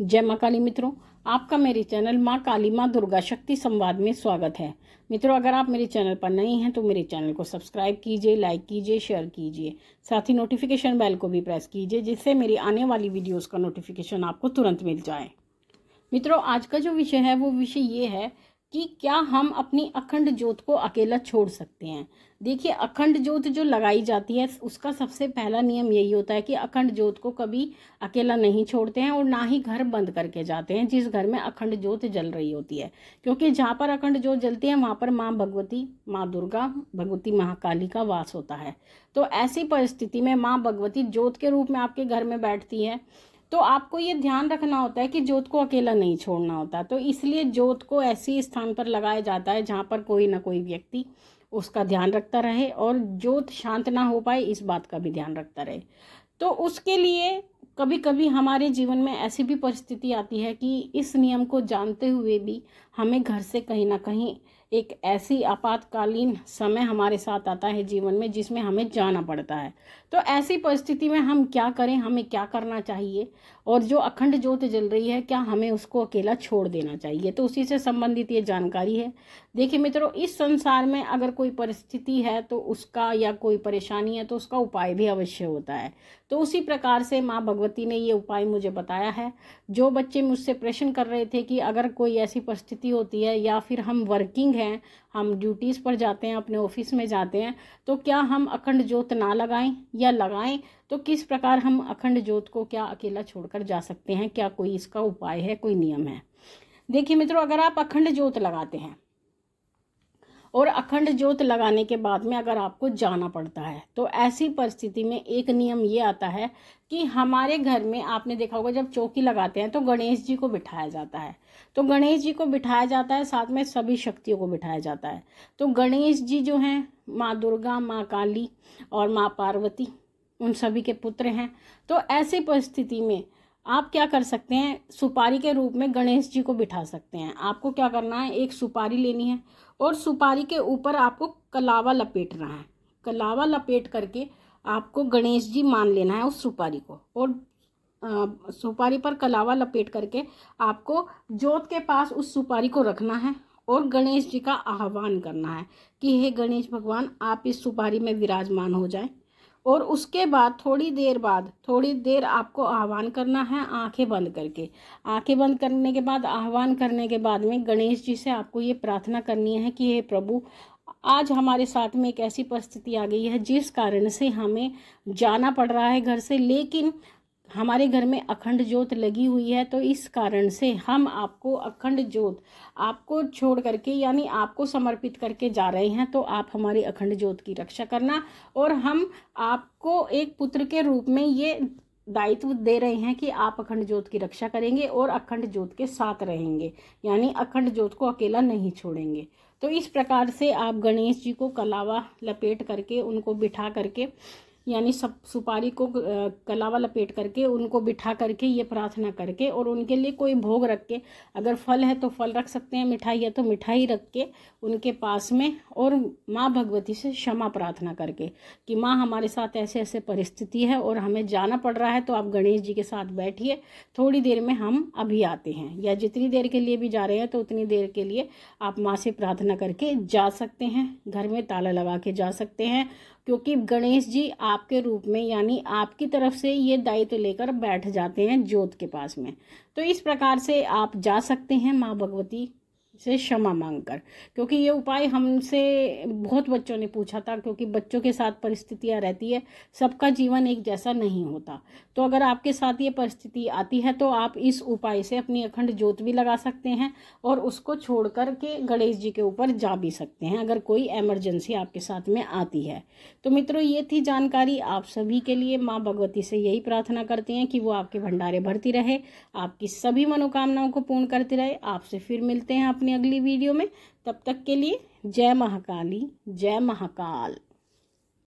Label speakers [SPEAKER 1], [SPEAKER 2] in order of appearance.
[SPEAKER 1] जय माँ काली मित्रों आपका मेरे चैनल माँ काली माँ दुर्गा शक्ति संवाद में स्वागत है मित्रों अगर आप मेरे चैनल पर नए हैं तो मेरे चैनल को सब्सक्राइब कीजिए लाइक कीजिए शेयर कीजिए साथ ही नोटिफिकेशन बेल को भी प्रेस कीजिए जिससे मेरी आने वाली वीडियोस का नोटिफिकेशन आपको तुरंत मिल जाए मित्रों आज का जो विषय है वो विषय ये है कि क्या हम अपनी अखंड जोत को अकेला छोड़ सकते हैं देखिए अखंड जोत जो लगाई जाती है उसका सबसे पहला नियम यही होता है कि अखंड जोत को कभी अकेला नहीं छोड़ते हैं और ना ही घर बंद करके जाते हैं जिस घर में अखंड जोत जल रही होती है क्योंकि जहाँ पर अखंड जोत जलती है वहाँ पर माँ भगवती माँ दुर्गा भगवती महाकाली का वास होता है तो ऐसी परिस्थिति में माँ भगवती जोत के रूप में आपके घर में बैठती है तो आपको ये ध्यान रखना होता है कि जोत को अकेला नहीं छोड़ना होता तो इसलिए जोत को ऐसे स्थान पर लगाया जाता है जहाँ पर कोई ना कोई व्यक्ति उसका ध्यान रखता रहे और जोत शांत ना हो पाए इस बात का भी ध्यान रखता रहे तो उसके लिए कभी कभी हमारे जीवन में ऐसी भी परिस्थिति आती है कि इस नियम को जानते हुए भी हमें घर से कहीं ना कहीं एक ऐसी आपातकालीन समय हमारे साथ आता है जीवन में जिसमें हमें जाना पड़ता है तो ऐसी परिस्थिति में हम क्या करें हमें क्या करना चाहिए और जो अखंड ज्योत जल रही है क्या हमें उसको अकेला छोड़ देना चाहिए तो उसी से संबंधित ये जानकारी है देखिए मित्रों इस संसार में अगर कोई परिस्थिति है तो उसका या कोई परेशानी है तो उसका उपाय भी अवश्य होता है तो उसी प्रकार से माँ भगवती ने ये उपाय मुझे बताया है जो बच्चे मुझसे प्रश्न कर रहे थे कि अगर कोई ऐसी परिस्थिति होती है या फिर हम वर्किंग हैं हम ड्यूटीज़ पर जाते हैं अपने ऑफिस में जाते हैं तो क्या हम अखंड जोत ना लगाएं या लगाएं तो किस प्रकार हम अखंड जोत को क्या अकेला छोड़कर जा सकते हैं क्या कोई इसका उपाय है कोई नियम है देखिए मित्रों अगर आप अखंड जोत लगाते हैं और अखंड ज्योत लगाने के बाद में अगर आपको जाना पड़ता है तो ऐसी परिस्थिति में एक नियम ये आता है कि हमारे घर में आपने देखा होगा जब चौकी लगाते हैं तो गणेश जी को बिठाया जाता है तो गणेश जी को बिठाया जाता है साथ में सभी शक्तियों को बिठाया जाता है तो गणेश जी जो हैं माँ दुर्गा माँ काली और माँ पार्वती उन सभी के पुत्र हैं तो ऐसी परिस्थिति में आप क्या कर सकते हैं सुपारी के रूप में गणेश जी को बिठा सकते हैं आपको क्या करना है एक सुपारी लेनी है और सुपारी के ऊपर आपको कलावा लपेटना है कलावा लपेट करके आपको गणेश जी मान लेना है उस सुपारी को और आ, सुपारी पर कलावा लपेट करके आपको जोत के पास उस सुपारी को रखना है और गणेश जी का आह्वान करना है कि हे गणेश भगवान आप इस सुपारी में विराजमान हो जाएं और उसके बाद थोड़ी देर बाद थोड़ी देर आपको आह्वान करना है आंखें बंद करके आंखें बंद करने के बाद आह्वान करने के बाद में गणेश जी से आपको ये प्रार्थना करनी है कि हे प्रभु आज हमारे साथ में एक ऐसी परिस्थिति आ गई है जिस कारण से हमें जाना पड़ रहा है घर से लेकिन हमारे घर में अखंड ज्योत लगी हुई है तो इस कारण से हम आपको अखंड ज्योत आपको छोड़ करके यानी आपको समर्पित करके जा रहे हैं तो आप हमारी अखंड ज्योत की रक्षा करना और हम आपको एक पुत्र के रूप में ये दायित्व दे रहे हैं कि आप अखंड ज्योत की रक्षा करेंगे और अखंड ज्योत के साथ रहेंगे यानी अखंड ज्योत को अकेला नहीं छोड़ेंगे तो इस प्रकार से आप गणेश जी को कलावा लपेट करके उनको बिठा करके यानी सब सुपारी को कलावा लपेट करके उनको बिठा करके ये प्रार्थना करके और उनके लिए कोई भोग रख के अगर फल है तो फल रख सकते हैं मिठाई है तो मिठाई रख के उनके पास में और माँ भगवती से क्षमा प्रार्थना करके कि माँ हमारे साथ ऐसे ऐसे परिस्थिति है और हमें जाना पड़ रहा है तो आप गणेश जी के साथ बैठिए थोड़ी देर में हम अभी आते हैं या जितनी देर के लिए भी जा रहे हैं तो उतनी देर के लिए आप माँ से प्रार्थना करके जा सकते हैं घर में ताला लगा के जा सकते हैं क्योंकि गणेश जी आपके रूप में यानी आपकी तरफ से ये दायित्व तो लेकर बैठ जाते हैं ज्योत के पास में तो इस प्रकार से आप जा सकते हैं माँ भगवती से क्षमा मांग कर क्योंकि ये उपाय हमसे बहुत बच्चों ने पूछा था क्योंकि बच्चों के साथ परिस्थितियाँ रहती है सबका जीवन एक जैसा नहीं होता तो अगर आपके साथ ये परिस्थिति आती है तो आप इस उपाय से अपनी अखंड ज्योत भी लगा सकते हैं और उसको छोड़ कर के गणेश जी के ऊपर जा भी सकते हैं अगर कोई एमरजेंसी आपके साथ में आती है तो मित्रों ये थी जानकारी आप सभी के लिए माँ भगवती से यही प्रार्थना करते हैं कि वो आपके भंडारे भरती रहे आपकी सभी मनोकामनाओं को पूर्ण करती रहे आपसे फिर मिलते हैं अपने अपनी अगली वीडियो में तब तक के लिए जय महाकाली जय महाकाल